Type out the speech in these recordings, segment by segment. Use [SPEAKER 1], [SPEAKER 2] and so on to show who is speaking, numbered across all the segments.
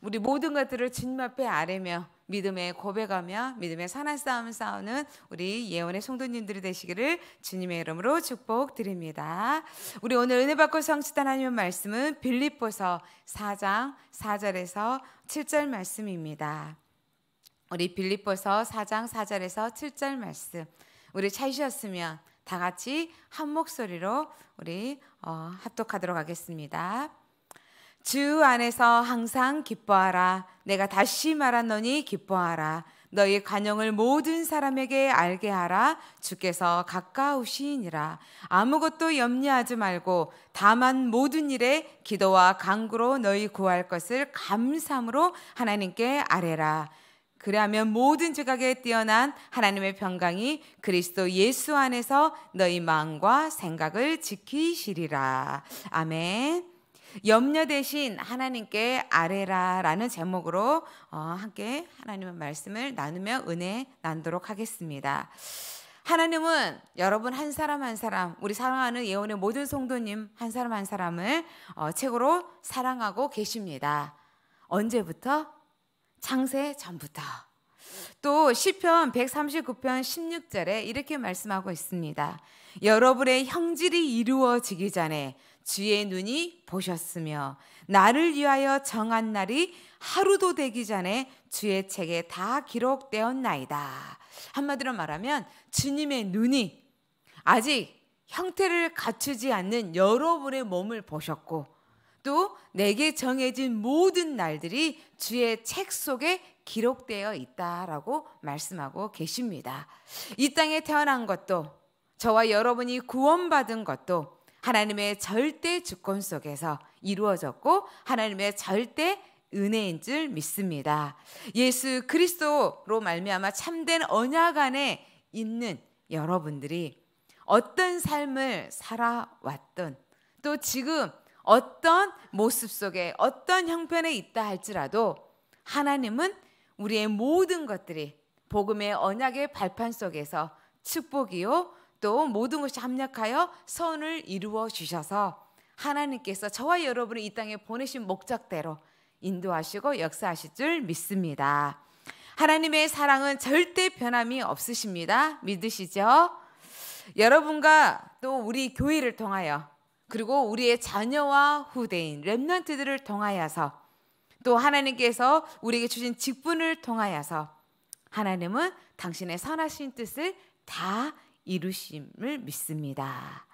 [SPEAKER 1] 우리 모든 것들을 주님 앞에 아뢰며 믿음에 고백하며 믿음의 선한 싸움 싸우는 우리 예원의 성도님들이 되시기를 주님의 이름으로 축복드립니다. 우리 오늘 은혜 받고 성취한 하나님의 말씀은 빌립보서 4장 4절에서 7절 말씀입니다. 우리 빌립보서 4장 4절에서 7절 말씀. 우리 찾으셨으면 다 같이 한 목소리로 우리 어, 합독하도록 하겠습니다. 주 안에서 항상 기뻐하라. 내가 다시 말하노니 기뻐하라. 너희 관용을 모든 사람에게 알게 하라. 주께서 가까우시니라. 아무것도 염려하지 말고 다만 모든 일에 기도와 간구로 너희 구할 것을 감삼으로 하나님께 아뢰라. 그리하면 모든 지각에 뛰어난 하나님의 평강이 그리스도 예수 안에서 너희 마음과 생각을 지키시리라. 아멘. 염려 대신 하나님께 아뢰라라는 제목으로 어, 함께 하나님의 말씀을 나누며 은혜 나누도록 하겠습니다. 하나님은 여러분 한 사람 한 사람, 우리 사랑하는 예원의 모든 성도님 한 사람 한 사람을 어, 책으로 사랑하고 계십니다. 언제부터? 창세 전부터. 또 시편 139편 16절에 이렇게 말씀하고 있습니다. 여러분의 형질이 이루어지기 전에 주의 눈이 보셨으며 나를 위하여 정한 날이 하루도 되기 전에 주의 책에 다 기록되었나이다. 한마디로 말하면 주님의 눈이 아직 형태를 갖추지 않는 여러분의 몸을 보셨고 또 내게 정해진 모든 날들이 주의 책 속에 기록되어 있다라고 말씀하고 계십니다. 이 땅에 태어난 것도 저와 여러분이 구원받은 것도 하나님의 절대 주권 속에서 이루어졌고 하나님의 절대 은혜인 줄 믿습니다. 예수 그리스도로 말미암아 참된 언약 안에 있는 여러분들이 어떤 삶을 살아왔던 또 지금 어떤 모습 속에 어떤 형편에 있다 할지라도 하나님은 우리의 모든 것들이 복음의 언약의 발판 속에서 축복이요 또 모든 것이 합력하여 선을 이루어 주셔서 하나님께서 저와 여러분을 이 땅에 보내신 목적대로 인도하시고 역사하실 줄 믿습니다. 하나님의 사랑은 절대 변함이 없으십니다. 믿으시죠? 여러분과 또 우리 교회를 통하여 그리고 우리의 자녀와 후대인 렘넌트들을 통하여서 또 하나님께서 우리에게 주신 직분을 통하여서 하나님은 당신의 선하신 뜻을 다 이루심을 믿습니다.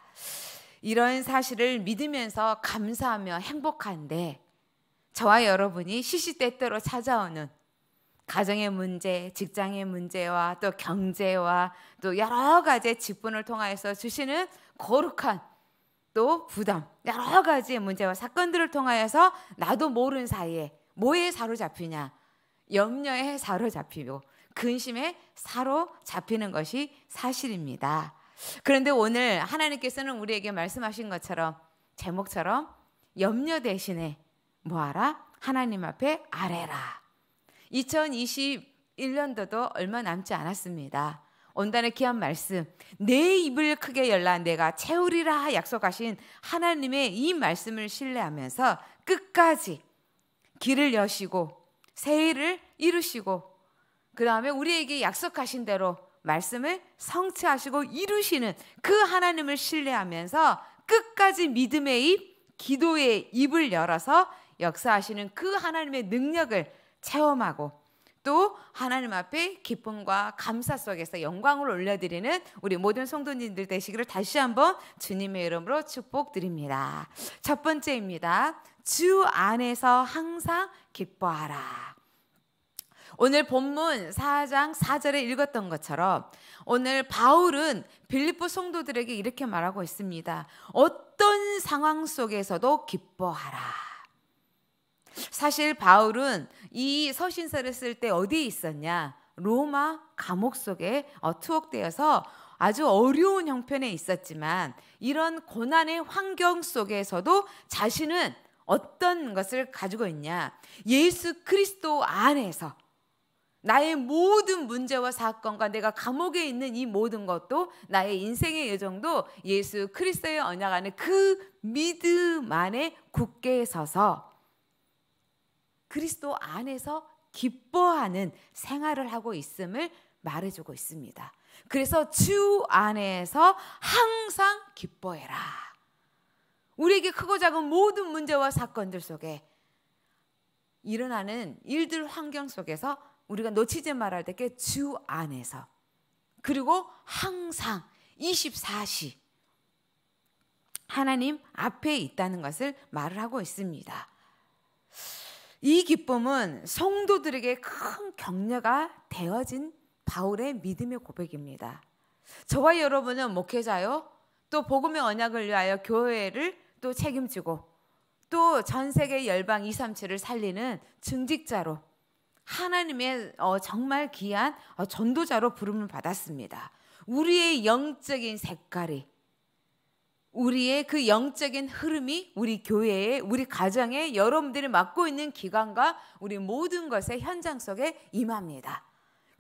[SPEAKER 1] 이런 사실을 믿으면서 감사하며 행복한데 저와 여러분이 시시때때로 찾아오는 가정의 문제, 직장의 문제와 또 경제와 또 여러 가지 직분을 통하여서 주시는 거룩한 또 부담, 여러 가지의 문제와 사건들을 통하여서 나도 모르는 사이에 뭐에 사로잡히냐? 염려에 사로잡히고 근심에 사로잡히는 것이 사실입니다. 그런데 오늘 하나님께서는 우리에게 말씀하신 것처럼 제목처럼 염려 대신에 뭐하라? 하나님 앞에 아뢰라. 2021년도도 얼마 남지 않았습니다. 온단의 귀한 말씀, 내 입을 크게 열라 내가 채우리라 약속하신 하나님의 이 말씀을 신뢰하면서 끝까지 길을 여시고 새해를 이루시고 그 다음에 우리에게 약속하신 대로 말씀을 성취하시고 이루시는 그 하나님을 신뢰하면서 끝까지 믿음의 입, 기도의 입을 열어서 역사하시는 그 하나님의 능력을 체험하고 또 하나님 앞에 기쁨과 감사 속에서 영광을 올려드리는 우리 모든 성도님들 되시기를 다시 한번 주님의 이름으로 축복드립니다. 첫 번째입니다. 주 안에서 항상 기뻐하라. 오늘 본문 4장 4절에 읽었던 것처럼 오늘 바울은 빌립보 성도들에게 이렇게 말하고 있습니다. 어떤 상황 속에서도 기뻐하라. 사실 바울은 이 서신서를 쓸 때 어디에 있었냐? 로마 감옥 속에 투옥되어서 아주 어려운 형편에 있었지만 이런 고난의 환경 속에서도 자신은 어떤 것을 가지고 있냐? 예수 그리스도 안에서 나의 모든 문제와 사건과 내가 감옥에 있는 이 모든 것도 나의 인생의 예정도 예수 그리스도의 언약 안에 그 믿음 안에 굳게 서서 그리스도 안에서 기뻐하는 생활을 하고 있음을 말해주고 있습니다. 그래서 주 안에서 항상 기뻐해라. 우리에게 크고 작은 모든 문제와 사건들 속에 일어나는 일들 환경 속에서 우리가 놓치지 말아야 될게주 안에서 그리고 항상 24시 하나님 앞에 있다는 것을 말을 하고 있습니다. 이 기쁨은 성도들에게 큰 격려가 되어진 바울의 믿음의 고백입니다. 저와 여러분은 목회자요, 또 복음의 언약을 위하여 교회를 또 책임지고 또 전 세계 열방 237을 살리는 증직자로 하나님의 어, 정말 귀한 어, 전도자로 부름을 받았습니다. 우리의 영적인 색깔이 우리의 그 영적인 흐름이 우리 교회에 우리 가정에 여러분들이 맡고 있는 기관과 우리 모든 것의 현장 속에 임합니다.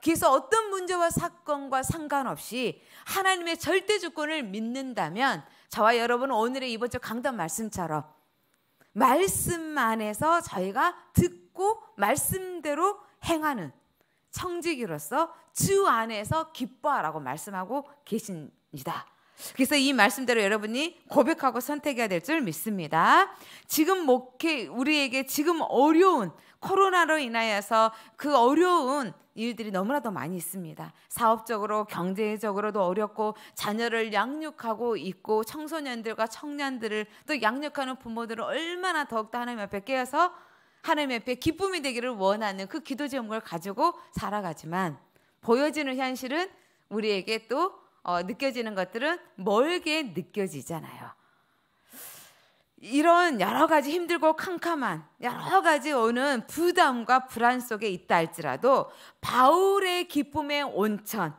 [SPEAKER 1] 그래서 어떤 문제와 사건과 상관없이 하나님의 절대 주권을 믿는다면 저와 여러분은 오늘의 이번 주 강단 말씀처럼 말씀 안에서 저희가 듣고 믿고 말씀대로 행하는 청지기로서 주 안에서 기뻐하라고 말씀하고 계십니다. 그래서 이 말씀대로 여러분이 고백하고 선택해야 될 줄 믿습니다. 지금 목회 우리에게 지금 어려운 코로나로 인하여서 그 어려운 일들이 너무나도 많이 있습니다. 사업적으로 경제적으로도 어렵고 자녀를 양육하고 있고 청소년들과 청년들을 또 양육하는 부모들은 얼마나 더욱더 하나님 앞에 깨어서 하나님 앞에 기쁨이 되기를 원하는 그 기도 제목을 가지고 살아가지만 보여지는 현실은 우리에게 또 어, 느껴지는 것들은 멀게 느껴지잖아요. 이런 여러 가지 힘들고 캄캄한 여러 가지 오는 부담과 불안 속에 있다 할지라도 바울의 기쁨의 온천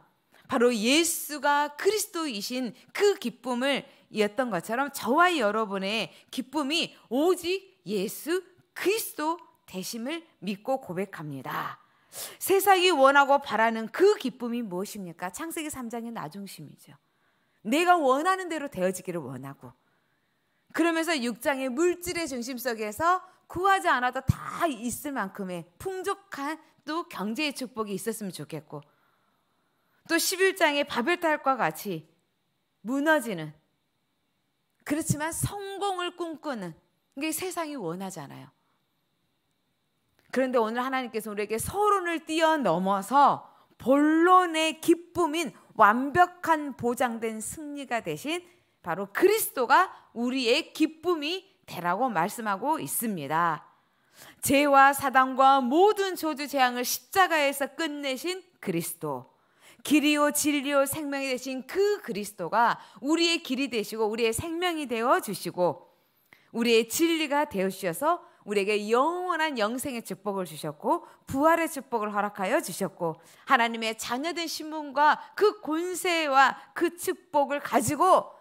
[SPEAKER 1] 바로 예수가 그리스도이신 그 기쁨을 이었던 것처럼 저와 여러분의 기쁨이 오직 예수 그리스도 대심을 믿고 고백합니다. 세상이 원하고 바라는 그 기쁨이 무엇입니까? 창세기 3장의 나중심이죠. 내가 원하는 대로 되어지기를 원하고 그러면서 6장의 물질의 중심 속에서 구하지 않아도 다 있을 만큼의 풍족한 또 경제의 축복이 있었으면 좋겠고 또 11장의 바벨탑과 같이 무너지는 그렇지만 성공을 꿈꾸는 게 세상이 원하잖아요. 그런데 오늘 하나님께서 우리에게 서론을 뛰어넘어서 본론의 기쁨인 완벽한 보장된 승리가 되신 바로 그리스도가 우리의 기쁨이 되라고 말씀하고 있습니다. 죄와 사단과 모든 저주 재앙을 십자가에서 끝내신 그리스도. 길이요 진리요 생명이 되신 그 그리스도가 우리의 길이 되시고 우리의 생명이 되어 주시고 우리의 진리가 되어 주셔서 우리에게 영원한 영생의 축복을 주셨고 부활의 축복을 허락하여 주셨고 하나님의 자녀된 신분과 그 권세와 그 축복을 가지고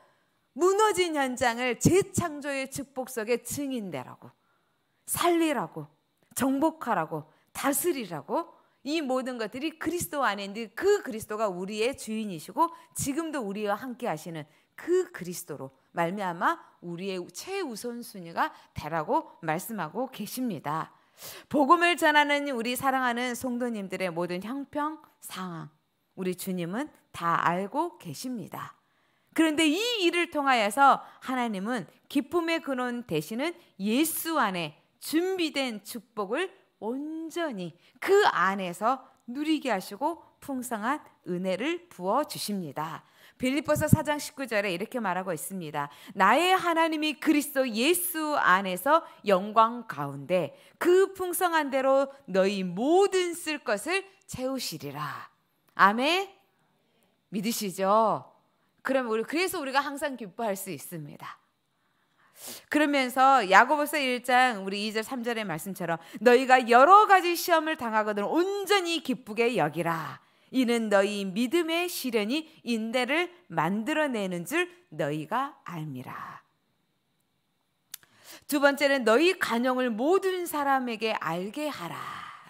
[SPEAKER 1] 무너진 현장을 재창조의 축복 속에 증인되라고 살리라고 정복하라고 다스리라고 이 모든 것들이 그리스도 안에 있는 그 그리스도가 우리의 주인이시고 지금도 우리와 함께 하시는 그 그리스도로 말미암아 우리의 최우선 순위가 되라고 말씀하고 계십니다. 복음을 전하는 우리 사랑하는 성도님들의 모든 형평 상황 우리 주님은 다 알고 계십니다. 그런데 이 일을 통하여서 하나님은 기쁨의 근원 대신은 예수 안에 준비된 축복을 온전히 그 안에서 누리게 하시고 풍성한 은혜를 부어 주십니다. 빌립보서 4장 19절에 이렇게 말하고 있습니다. 나의 하나님이 그리스도 예수 안에서 영광 가운데 그 풍성한 대로 너희 모든 쓸 것을 채우시리라. 아멘. 믿으시죠? 그럼 우리 그래서 우리가 항상 기뻐할 수 있습니다. 그러면서 야고보서 1장 우리 2절 3절의 말씀처럼 너희가 여러 가지 시험을 당하거든 온전히 기쁘게 여기라. 이는 너희 믿음의 시련이 인내를 만들어내는 줄 너희가 알미라. 두 번째는 너희 간영을 모든 사람에게 알게 하라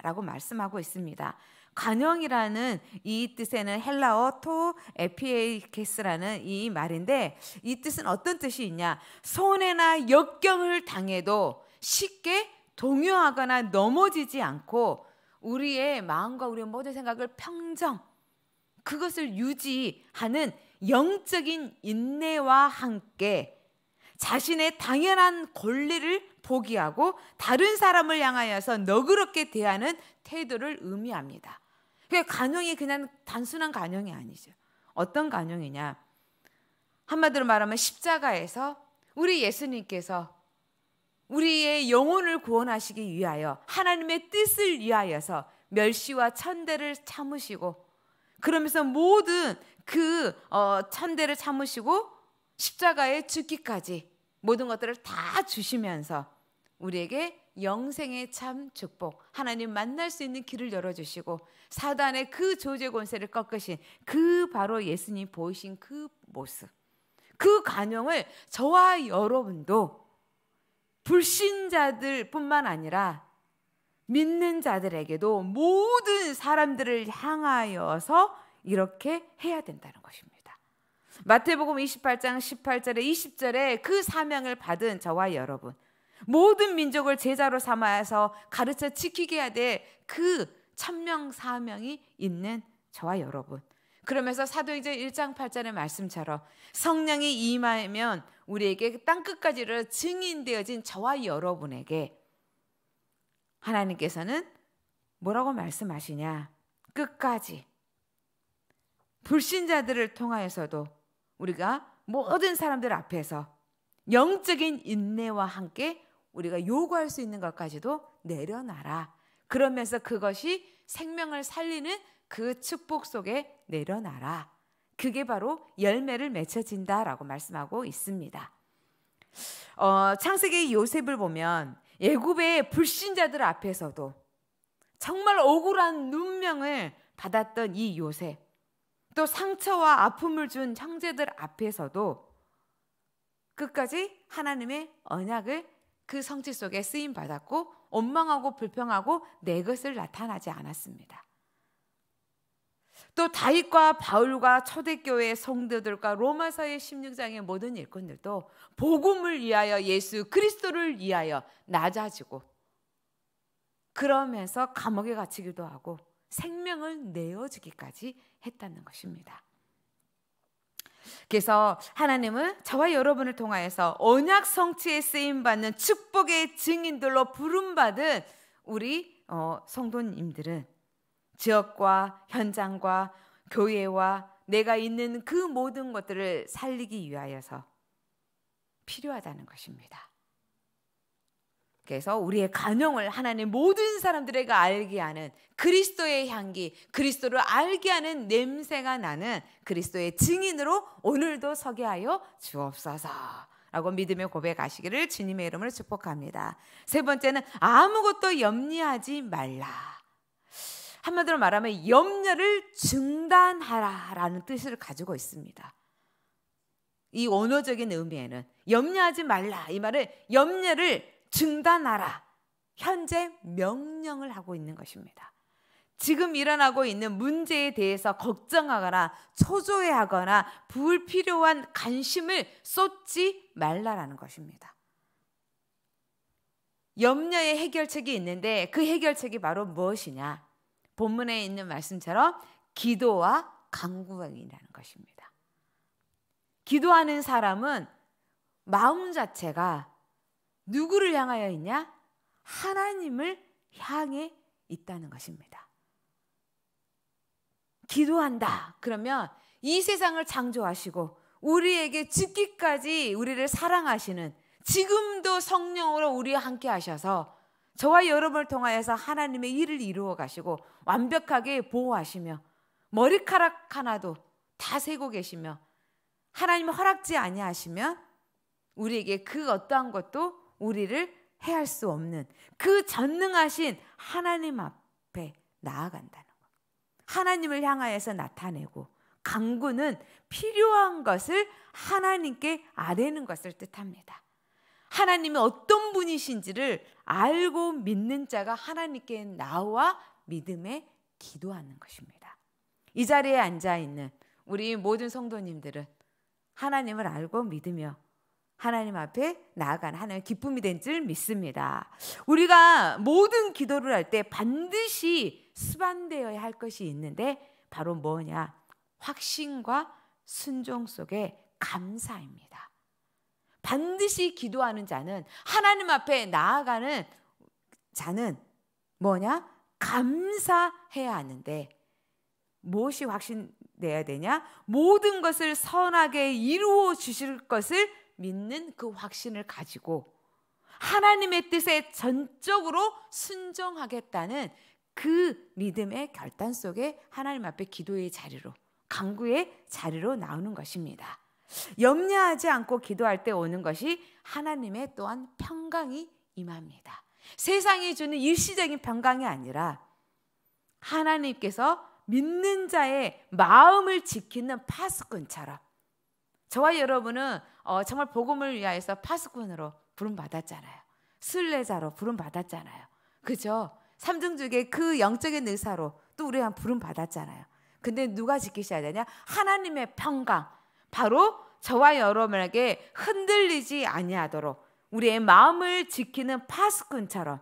[SPEAKER 1] 라고 말씀하고 있습니다. 간영이라는 이 뜻에는 헬라어 토 에피에이케스라는 이 말인데 이 뜻은 어떤 뜻이 있냐? 손해나 역경을 당해도 쉽게 동요하거나 넘어지지 않고 우리의 마음과 우리의 모든 생각을 평정, 그것을 유지하는 영적인 인내와 함께 자신의 당연한 권리를 포기하고 다른 사람을 향하여서 너그럽게 대하는 태도를 의미합니다. 그 간용이 그냥 단순한 간용이 아니죠. 어떤 간용이냐? 한마디로 말하면 십자가에서 우리 예수님께서 우리의 영혼을 구원하시기 위하여 하나님의 뜻을 위하여서 멸시와 천대를 참으시고 그러면서 모든 그 어, 천대를 참으시고 십자가에 죽기까지 모든 것들을 다 주시면서 우리에게 영생의 참 축복, 하나님 만날 수 있는 길을 열어주시고 사단의 그 조제 권세를 꺾으신 그 바로 예수님 보이신 그 모습, 그 관용을 저와 여러분도 불신자들뿐만 아니라 믿는 자들에게도 모든 사람들을 향하여서 이렇게 해야 된다는 것입니다. 마태복음 28장 18절에 20절에 그 사명을 받은 저와 여러분 모든 민족을 제자로 삼아서 가르쳐 지키게 해야 될 그 천명 사명이 있는 저와 여러분 그러면서 사도행전 1장 8절의 말씀처럼 성령이 임하면 우리에게 땅 끝까지를 증인되어진 저와 여러분에게 하나님께서는 뭐라고 말씀하시냐? 끝까지 불신자들을 통하여서도 우리가 모든 사람들 앞에서 영적인 인내와 함께 우리가 요구할 수 있는 것까지도 내려놔라. 그러면서 그것이 생명을 살리는 그 축복 속에 내려놔라. 그게 바로 열매를 맺혀진다라고 말씀하고 있습니다. 어, 창세기 요셉을 보면 예굽의 불신자들 앞에서도 정말 억울한 눈명을 받았던 이 요셉, 또 상처와 아픔을 준 형제들 앞에서도 끝까지 하나님의 언약을 그 성취 속에 쓰임 받았고 원망하고 불평하고 내 것을 나타나지 않았습니다. 또 다윗과 바울과 초대교회 성도들과 로마서의 16장의 모든 일꾼들도 복음을 위하여 예수 그리스도를 위하여 낮아지고 그러면서 감옥에 갇히기도 하고 생명을 내어주기까지 했다는 것입니다. 그래서 하나님은 저와 여러분을 통하여서 언약 성취에 쓰임 받는 축복의 증인들로 부름 받은 우리 어, 성도님들은 지역과 현장과 교회와 내가 있는 그 모든 것들을 살리기 위하여서 필요하다는 것입니다. 그래서 우리의 간용을 하나님 모든 사람들에게 알게 하는 그리스도의 향기, 그리스도를 알게 하는 냄새가 나는 그리스도의 증인으로 오늘도 서게 하여 주옵소서. 라고 믿음의 고백하시기를 주님의 이름으로 축복합니다. 세 번째는 아무것도 염려하지 말라. 한마디로 말하면 염려를 중단하라라는 뜻을 가지고 있습니다. 이 원어적인 의미에는 염려하지 말라 이 말은 염려를 중단하라 현재 명령을 하고 있는 것입니다. 지금 일어나고 있는 문제에 대해서 걱정하거나 초조해하거나 불필요한 관심을 쏟지 말라라는 것입니다. 염려의 해결책이 있는데 그 해결책이 바로 무엇이냐? 본문에 있는 말씀처럼 기도와 강구행이라는 것입니다. 기도하는 사람은 마음 자체가 누구를 향하여 있냐? 하나님을 향해 있다는 것입니다. 기도한다. 그러면 이 세상을 창조하시고 우리에게 죽기까지 우리를 사랑하시는 지금도 성령으로 우리와 함께 하셔서 저와 여러분을 통하여서 하나님의 일을 이루어 가시고 완벽하게 보호하시며 머리카락 하나도 다 세고 계시며 하나님 허락지 아니하시면 우리에게 그 어떠한 것도 우리를 해할 수 없는 그 전능하신 하나님 앞에 나아간다는 것. 하나님을 향하여서 나타내고 강구는 필요한 것을 하나님께 아뢰는 것을 뜻합니다. 하나님이 어떤 분이신지를 알고 믿는 자가 하나님께 나와 믿음에 기도하는 것입니다. 이 자리에 앉아 있는 우리 모든 성도님들은 하나님을 알고 믿으며 하나님 앞에 나아가하나님 기쁨이 된 줄 믿습니다. 우리가 모든 기도를 할 때 반드시 수반되어야 할 것이 있는데 바로 뭐냐? 확신과 순종 속에 감사입니다. 반드시 기도하는 자는 하나님 앞에 나아가는 자는 뭐냐? 감사해야 하는데 무엇이 확신돼야 되냐? 모든 것을 선하게 이루어 주실 것을 믿는 그 확신을 가지고 하나님의 뜻에 전적으로 순종하겠다는 그 믿음의 결단 속에 하나님 앞에 기도의 자리로 강구의 자리로 나오는 것입니다. 염려하지 않고 기도할 때 오는 것이 하나님의 또한 평강이 임합니다. 세상이 주는 일시적인 평강이 아니라 하나님께서 믿는 자의 마음을 지키는 파수꾼처럼 저와 여러분은 어, 정말 복음을 위하여서 파수꾼으로 부름받았잖아요. 순례자로 부름받았잖아요. 그죠? 삼중주의 그 영적인 의사로 또 우리가 부름받았잖아요. 근데 누가 지키셔야 되냐? 하나님의 평강, 바로 저와 여러분에게 흔들리지 아니하도록 우리의 마음을 지키는 파수꾼처럼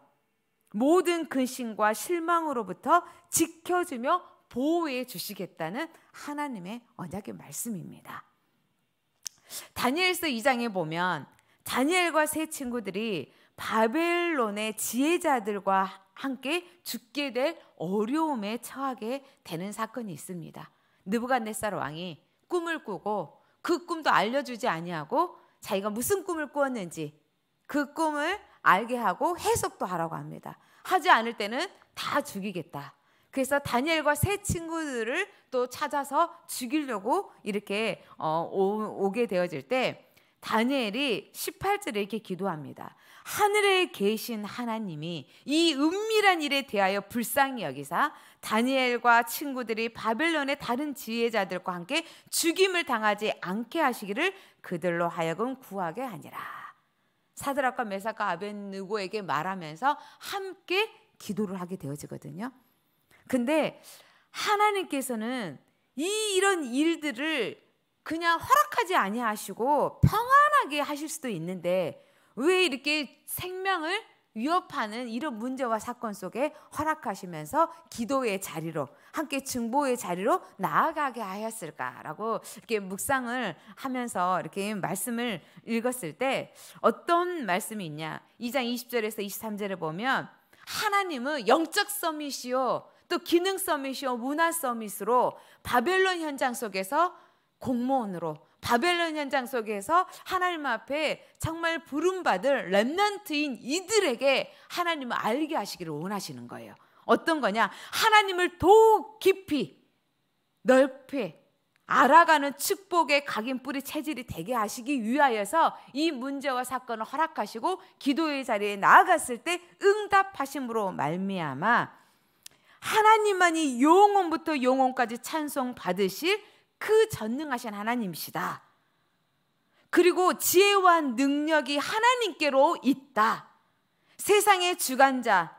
[SPEAKER 1] 모든 근심과 실망으로부터 지켜주며 보호해 주시겠다는 하나님의 언약의 말씀입니다. 다니엘서 2장에 보면 다니엘과 세 친구들이 바벨론의 지혜자들과 함께 죽게 될 어려움에 처하게 되는 사건이 있습니다. 느부갓네살 왕이 꿈을 꾸고 그 꿈도 알려주지 아니하고 자기가 무슨 꿈을 꾸었는지 그 꿈을 알게 하고 해석도 하라고 합니다. 하지 않을 때는 다 죽이겠다. 그래서 다니엘과 세 친구들을 또 찾아서 죽이려고 이렇게 어, 오, 오게 되어질 때 다니엘이 18절에 이렇게 기도합니다. 하늘에 계신 하나님이 이 은밀한 일에 대하여 불쌍히 여기사 다니엘과 친구들이 바벨론의 다른 지혜자들과 함께 죽임을 당하지 않게 하시기를 그들로 하여금 구하게 하니라. 사드락과 메사가 아벤느고에게 말하면서 함께 기도를 하게 되어지거든요. 근데 하나님께서는 이 이런 일들을 그냥 허락하지 아니하시고 평안하게 하실 수도 있는데 왜 이렇게 생명을 위협하는 이런 문제와 사건 속에 허락하시면서 기도의 자리로 함께 증보의 자리로 나아가게 하였을까라고 이렇게 묵상을 하면서 이렇게 말씀을 읽었을 때 어떤 말씀이 있냐 2장 20절에서 23절에 보면 하나님은 영적 서밋이요 또 기능 서밋이요 문화 서밋으로 바벨론 현장 속에서 공무원으로 바벨론 현장 속에서 하나님 앞에 정말 부름받을 렘넌트인 이들에게 하나님을 알게 하시기를 원하시는 거예요. 어떤 거냐? 하나님을 더욱 깊이 넓게 알아가는 축복의 각인 뿌리 체질이 되게 하시기 위하여서 이 문제와 사건을 허락하시고 기도의 자리에 나아갔을 때 응답하심으로 말미암아 하나님만이 영원부터 영원까지 찬송 받으실 그 전능하신 하나님이시다. 그리고 지혜와 능력이 하나님께로 있다. 세상의 주관자,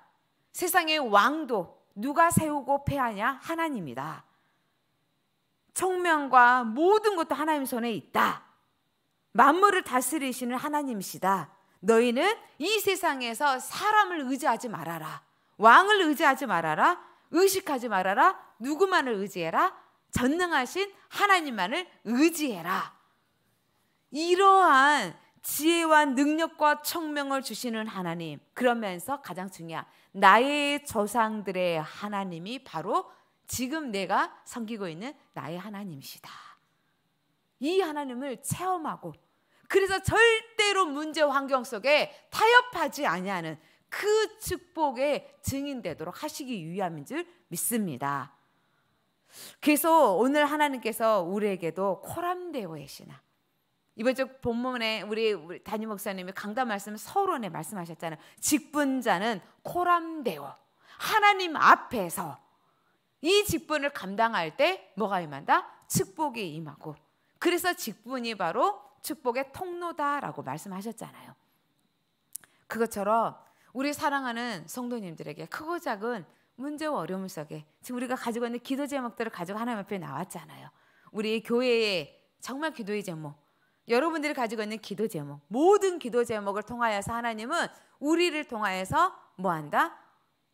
[SPEAKER 1] 세상의 왕도 누가 세우고 패하냐? 하나님이다. 청명과 모든 것도 하나님 손에 있다. 만물을 다스리시는 하나님이시다. 너희는 이 세상에서 사람을 의지하지 말아라. 왕을 의지하지 말아라. 의식하지 말아라. 누구만을 의지해라. 전능하신 하나님만을 의지해라. 이러한 지혜와 능력과 청명을 주시는 하나님. 그러면서 가장 중요한 나의 조상들의 하나님이 바로 지금 내가 섬기고 있는 나의 하나님이시다. 이 하나님을 체험하고 그래서 절대로 문제 환경 속에 타협하지 아니하는 그 축복의 증인 되도록 하시기 위함인 줄 믿습니다. 그래서 오늘 하나님께서 우리에게도 코람데오의 신앙 이번 주 본문에 우리, 우리 담임 목사님이 강단 말씀 서론에 말씀하셨잖아요. 직분자는 코람데오 하나님 앞에서 이 직분을 감당할 때 뭐가 임한다? 축복이 임하고 그래서 직분이 바로 축복의 통로다라고 말씀하셨잖아요. 그것처럼 우리 사랑하는 성도님들에게 크고 작은 문제와 어려움 속에 지금 우리가 가지고 있는 기도 제목들을 가지고 하나님 앞에 나왔잖아요. 우리 교회의 정말 기도의 제목, 여러분들이 가지고 있는 기도 제목, 모든 기도 제목을 통하여서 하나님은 우리를 통하여서 뭐 한다?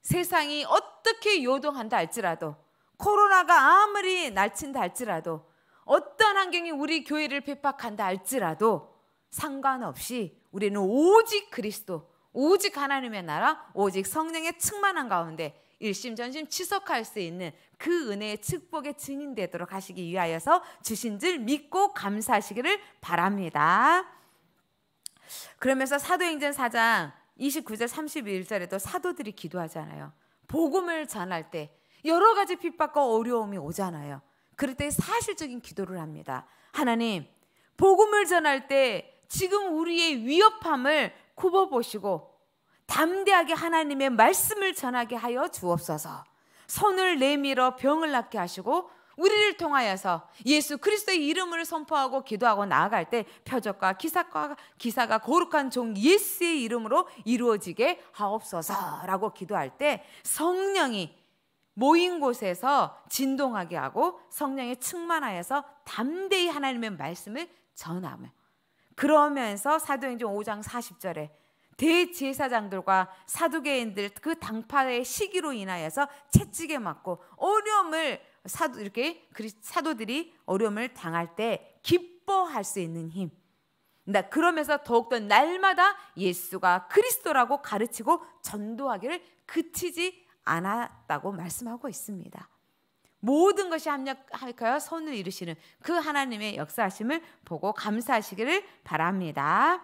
[SPEAKER 1] 세상이 어떻게 요동한다 할지라도 코로나가 아무리 날친다 할지라도 어떤 환경이 우리 교회를 핍박한다 할지라도 상관없이 우리는 오직 그리스도, 오직 하나님의 나라, 오직 성령의 충만한 가운데 일심전심 취석할수 있는 그 은혜의 축복의 증인 되도록 하시기 위하여서 주신 줄 믿고 감사하시기를 바랍니다. 그러면서 사도행전 4장 29절 31절에도 사도들이 기도하잖아요. 복음을 전할 때 여러 가지 핍박과 어려움이 오잖아요. 그럴 때 사실적인 기도를 합니다. 하나님, 복음을 전할 때 지금 우리의 위협함을 굽어보시고 담대하게 하나님의 말씀을 전하게 하여 주옵소서. 손을 내밀어 병을 낫게 하시고 우리를 통하여서 예수 그리스도의 이름을 선포하고 기도하고 나아갈 때 표적과 기사과 기사가 거룩한 종 예수의 이름으로 이루어지게 하옵소서라고 기도할 때 성령이 모인 곳에서 진동하게 하고 성령의 충만하여서 담대히 하나님의 말씀을 전하며 그러면서 사도행전 5장 40절에 대제사장들과 사두개인들 그 당파의 시기로 인하여서 채찍에 맞고 어려움을 사도 이렇게 사도들이 어려움을 당할 때 기뻐할 수 있는 힘. 나 그러니까 그러면서 더욱더 날마다 예수가 그리스도라고 가르치고 전도하기를 그치지 않았다고 말씀하고 있습니다. 모든 것이 합력하여 선을 이루시는 그 하나님의 역사하심을 보고 감사하시기를 바랍니다.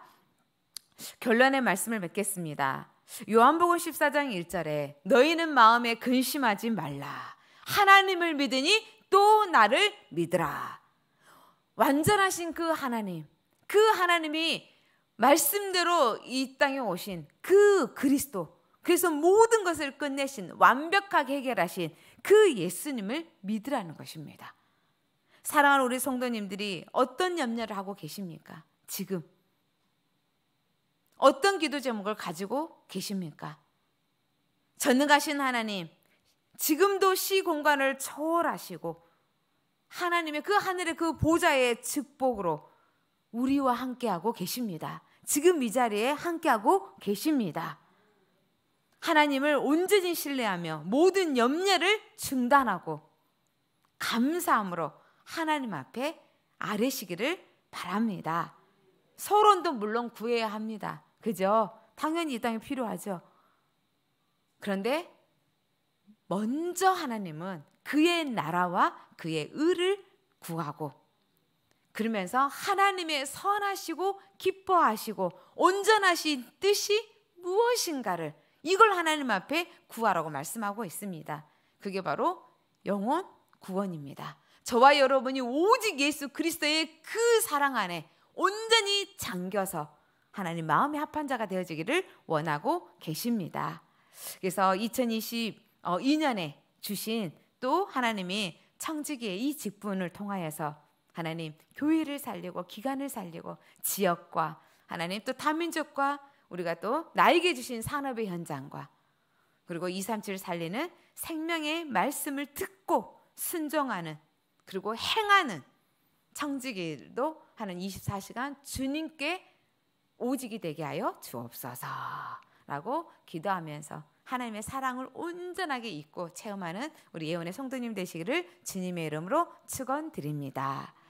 [SPEAKER 1] 결론의 말씀을 맺겠습니다. 요한복음 14장 1절에 너희는 마음에 근심하지 말라. 하나님을 믿으니 또 나를 믿으라. 완전하신 그 하나님, 그 하나님이 말씀대로 이 땅에 오신 그 그리스도, 그래서 모든 것을 끝내신 완벽하게 해결하신 그 예수님을 믿으라는 것입니다. 사랑하는 우리 성도님들이 어떤 염려를 하고 계십니까? 지금 어떤 기도 제목을 가지고 계십니까? 전능하신 하나님, 지금도 시 공간을 초월하시고 하나님의 그 하늘의 그 보좌의 축복으로 우리와 함께하고 계십니다. 지금 이 자리에 함께하고 계십니다. 하나님을 온전히 신뢰하며 모든 염려를 중단하고 감사함으로 하나님 앞에 아뢰시기를 바랍니다. 서론도 물론 구해야 합니다. 그죠? 당연히 이 땅에 필요하죠. 그런데 먼저 하나님은 그의 나라와 그의 의를 구하고 그러면서 하나님의 선하시고 기뻐하시고 온전하신 뜻이 무엇인가를 이걸 하나님 앞에 구하라고 말씀하고 있습니다. 그게 바로 영혼 구원입니다. 저와 여러분이 오직 예수 그리스도의 그 사랑 안에 온전히 잠겨서 하나님 마음의 합한 자가 되어지기를 원하고 계십니다. 그래서 2022년에 주신 또 하나님이 청지기의 이 직분을 통하여서 하나님 교회를 살리고 기간을 살리고 지역과 하나님 또 다민족과 우리가 또 나에게 주신 산업의 현장과 그리고 237을 살리는 생명의 말씀을 듣고 순종하는 그리고 행하는 청지기도 하는 24시간 주님께 오직이 되게 하여 주옵소서라고 기도하면서 하나님의 사랑을 온전하게 잊고 체험하는 우리 예언의 성도님 되시기를 주님의 이름으로 축원드립니다.